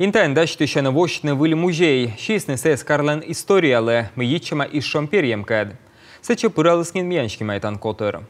Интайн дашь еще на вощны выли музей, шестный сес Карлен историялы, миичима и шомперьем кэд. Сече пыралыскин мьяншки майтан котыр.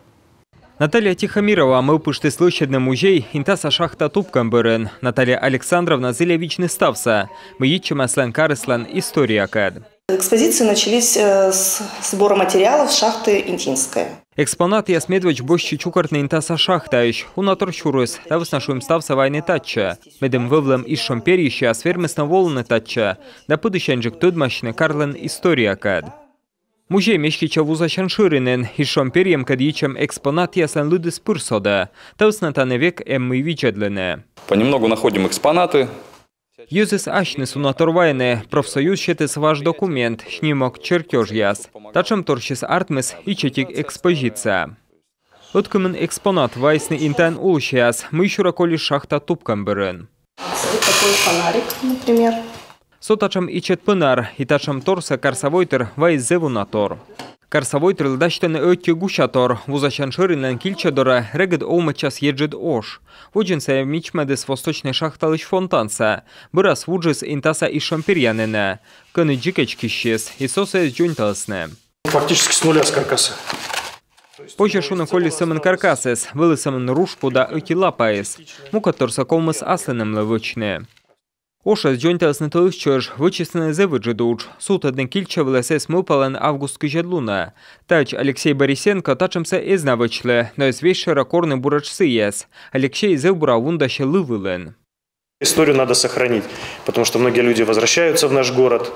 Наталья Тихомирова, мы пушты слышадный музей, интаса шахта тупкам бырын. Наталья Александровна зелевичный ставса, миичима слен карыслен история кэд. Экспозиции начались с сбора материалов шахты Интинская. Експонат Ясмедович Бош Чичукарт нейнтаса шахтайш, унатор чурыс, тавыс нашуем став савайны татча. Медем вывлем из шамперища, а свермесна волны татча. Да пыдыщанжик тудмашны карлен история кад. Мужей мешкича вуза шаншыринен, и шамперьем кадичем экспонат ясен лыды спырсода. Тавыс натаны век эммы вичедлене. Понемногу находим экспонаты, Юзес ашнес у профсоюз щетес ваш документ, шнимок чертеж яс, тачам торщис артмес и четик экспозиция. Өткімін экспонат вайсны интән ул шияс, мы шураколи шахта тупкан бірін. Вот такой фонарик, например. Сотачам и и тачам торса карсавойтер вайзеву натор. Карсовой трылдаштан өтке гушатор, вузачан шырынлан кильчадора регід оумачас еджид ош. Вуджинса мичмадес восточный шахталыш фонтанса, бырас вуджис интаса и шампирьянына, кыны джикач и сосе из Фактически с нуля с каркаса. Позже шуна коли сымын каркасес, вылы сымын рушпуда өки лапаес, мукатор сакомыс аслыным лавычны. Ošas joņtēls netilkšķoši vyčistināja Zevidžidūč, sūtadni Kilčevilēsēs Milpalēn avgustku žedlūnē. Tač Aleksej Borisenko tačamse iznavyčlē, no es viešera korni buračsijas. Алексей Zevbura vundaše līvilēn. Историю надо сохранить, потому что многие люди возвращаются в наш город.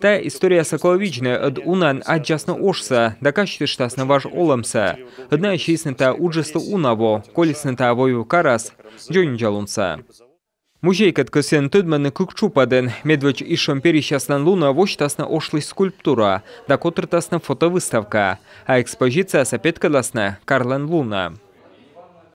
Та история соколовичная от унан от ошса, да качты штасна ваш оламса. Одна исчезнета уджесто унаво, колесната вою карас, джонджалунца. Мужейкат кысентыд мәні күкчу паден, медвеч ишым перещасынан луна вощтасна ошлый скульптура, да котыртасна фотовыставка, а экспозиция сапеткаласна Карлен Луна.